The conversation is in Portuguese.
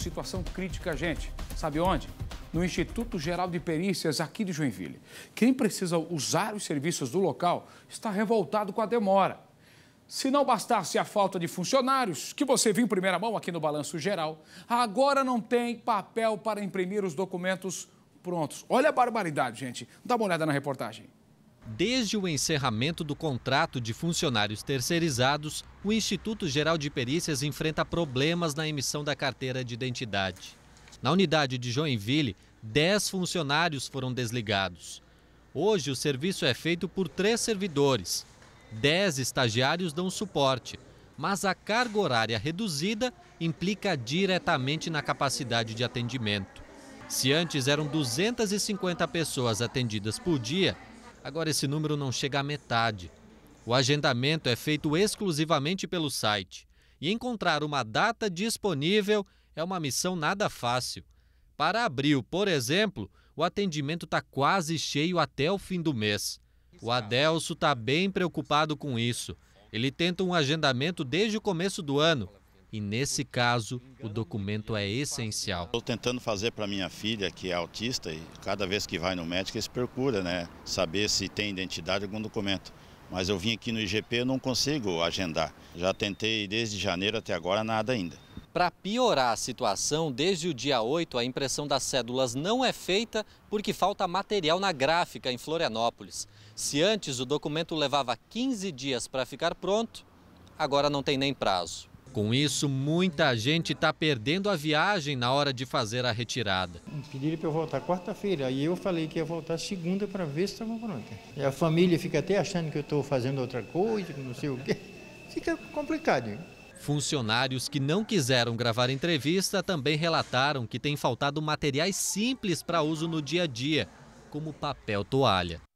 situação crítica, gente. Sabe onde? No Instituto Geral de Perícias, aqui de Joinville. Quem precisa usar os serviços do local está revoltado com a demora. Se não bastasse a falta de funcionários, que você viu em primeira mão aqui no Balanço Geral, agora não tem papel para imprimir os documentos prontos. Olha a barbaridade, gente. Dá uma olhada na reportagem. Desde o encerramento do contrato de funcionários terceirizados, o Instituto Geral de Perícias enfrenta problemas na emissão da carteira de identidade. Na unidade de Joinville, 10 funcionários foram desligados. Hoje, o serviço é feito por três servidores. 10 estagiários dão suporte, mas a carga horária reduzida implica diretamente na capacidade de atendimento. Se antes eram 250 pessoas atendidas por dia, Agora esse número não chega à metade. O agendamento é feito exclusivamente pelo site. E encontrar uma data disponível é uma missão nada fácil. Para abril, por exemplo, o atendimento está quase cheio até o fim do mês. O Adelso está bem preocupado com isso. Ele tenta um agendamento desde o começo do ano, e, nesse caso, o documento é essencial. Estou tentando fazer para minha filha, que é autista, e cada vez que vai no médico, eles procura né, saber se tem identidade algum documento. Mas eu vim aqui no IGP e não consigo agendar. Já tentei desde janeiro até agora, nada ainda. Para piorar a situação, desde o dia 8, a impressão das cédulas não é feita porque falta material na gráfica em Florianópolis. Se antes o documento levava 15 dias para ficar pronto, agora não tem nem prazo. Com isso, muita gente está perdendo a viagem na hora de fazer a retirada. Hum, Pediram para eu voltar quarta-feira, aí eu falei que ia voltar segunda para ver se estava pronta. E a família fica até achando que eu estou fazendo outra coisa, não sei o quê. Fica complicado. Hein? Funcionários que não quiseram gravar entrevista também relataram que tem faltado materiais simples para uso no dia a dia, como papel toalha.